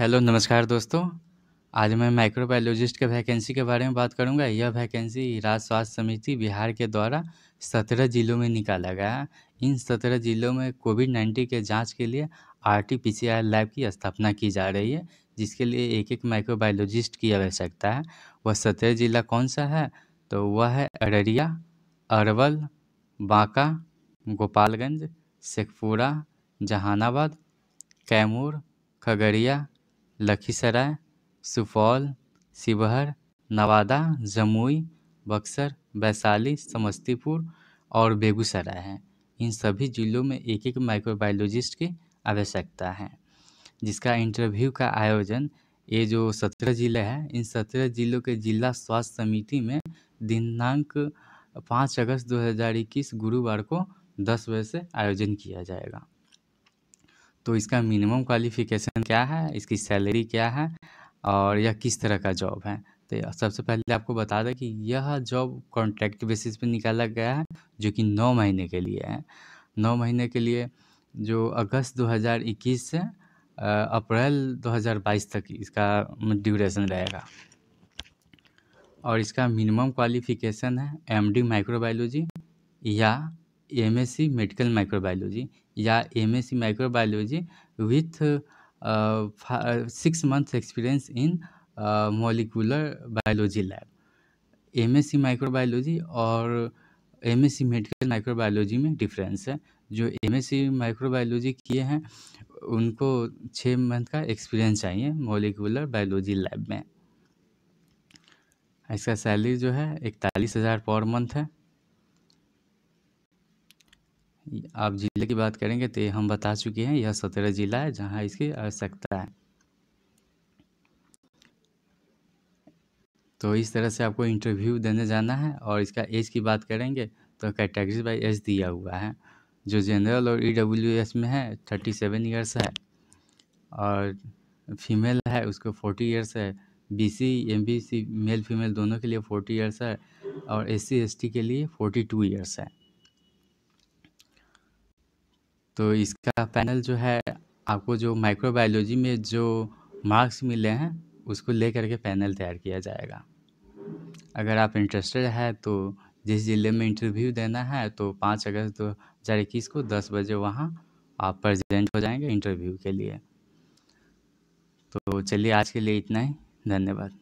hello नमस्कार दोस्तों आज मैं माइक्रोबायोलॉजिस्ट के वैकेंसी के बारे में बात करूंगा यह वैकेंसी राज्य स्वास्थ्य समिति बिहार के द्वारा सत्रह जिलों में निकाला गया इन सत्रह जिलों में कोविड नाइन्टीन के जांच के लिए R T P C lab की स्थापना की जा रही है जिसके लिए एक एक माइक्रोबायोलॉजिस्ट की आवश्यकता है वह सत्रह जिला कौन सा है तो वह है अररिया अरवल बांका गोपालगंज शेखपुरा जहानाबाद कैमूर खगड़िया लखीसराय सुपौल शिवहर नवादा जमुई बक्सर वैशाली समस्तीपुर और बेगूसराय है इन सभी ज़िलों में एक एक माइक्रोबायोलॉजिस्ट की आवश्यकता है जिसका इंटरव्यू का आयोजन ये जो सत्रह ज़िले हैं इन सत्रह ज़िलों के जिला स्वास्थ्य समिति में दिनांक पाँच अगस्त 2021 गुरुवार को दस बजे से आयोजन किया जाएगा तो इसका मिनिमम क्वालिफिकेशन क्या है इसकी सैलरी क्या है और यह किस तरह का जॉब है तो सबसे पहले आपको बता दें कि यह जॉब कॉन्ट्रैक्ट बेसिस पे निकाला गया है जो कि नौ महीने के लिए है नौ महीने के लिए जो अगस्त 2021 से अप्रैल 2022 तक इसका ड्यूरेशन रहेगा और इसका मिनिमम क्वालिफिकेशन है एमडी माइक्रोबायोलॉजी या एमएससी मेडिकल माइक्रोबायोलॉजी या MSc microbiology with six months experience in molecular biology lab MSc microbiology और एमएससी मेडिकल माइक्रोबायोलॉजी में डिफरेंस है जो एमएससी माइक्रोबायोलॉजी किए हैं उनको छः मंथ का एक्सपीरियंस चाहिए मोलिकुलर बायोलॉजी लैब में इसका सैलरी जो है इकतालीस हज़ार पर मंथ है आप ज़िले की बात करेंगे तो हम बता चुके हैं यह सत्रह ज़िला है जहाँ इसकी आवश्यकता है तो इस तरह से आपको इंटरव्यू देने जाना है और इसका एज की बात करेंगे तो कैटेगरी बाई एज दिया हुआ है जो जनरल और ई e डब्ल्यू में है थर्टी सेवन ईयर्स है और फीमेल है उसको फोर्टी ईयर्स है B C M B C male female दोनों के लिए फोर्टी ईयर्स है और एस सी एस टी के लिए फोर्टी टू ईयर्स है तो इसका पैनल जो है आपको जो माइक्रोबायोलॉजी में जो मार्क्स मिले हैं उसको ले करके पैनल तैयार किया जाएगा अगर आप इंटरेस्टेड है तो जिस ज़िले में इंटरव्यू देना है तो पाँच अगस्त दो हज़ार इक्कीस को दस बजे वहाँ आप प्रेजेंट हो जाएंगे इंटरव्यू के लिए तो चलिए आज के लिए इतना ही धन्यवाद